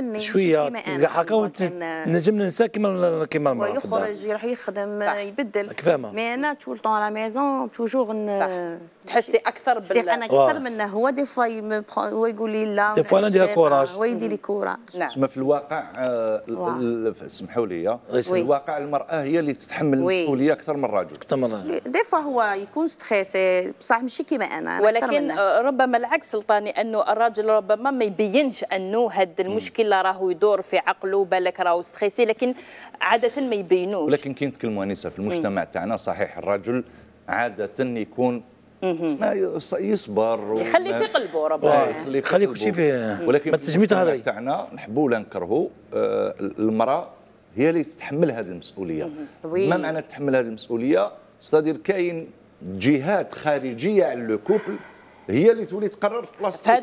مني شويه حكاو آه، نجم ننسى كيما كيما المراه يخرج يروح يخدم صح. يبدل مي انا طول طون لا ميزون توجور تحسي اكثر بال انا اكثر منه هو دي فوا هو يقول لي لا دي فوا انا ندير كوراج آه، هو يدير لي كوراج تسمى نعم. في الواقع آه، سمحوا لي في الواقع المراه هي اللي تتحمل المسؤوليه اكثر من الرجل اكثر من الرجل دي فوا هو يكون ستريسي بصح ماشي كيما انا ولكن ربما العكس سلطاني انه الراجل ربما ما يبينش انه هاد المشكله الا راهو يدور في عقله بالك راهو ستريسي لكن عاده ما يبينوش ولكن كي نتكلموا انيسه في المجتمع تاعنا صحيح الرجل عاده يكون ما يصبر يخلي في قلبه ربما يخلي كل شيء فيه ولكن في تاعنا نحبوا ولا نكرهوا آه، المراه هي اللي تتحمل هذه المسؤوليه ما معنى تتحمل هذه المسؤوليه ستادير كاين جهات خارجيه على لو كوبل هي اللي تولي تقرر في بلاصه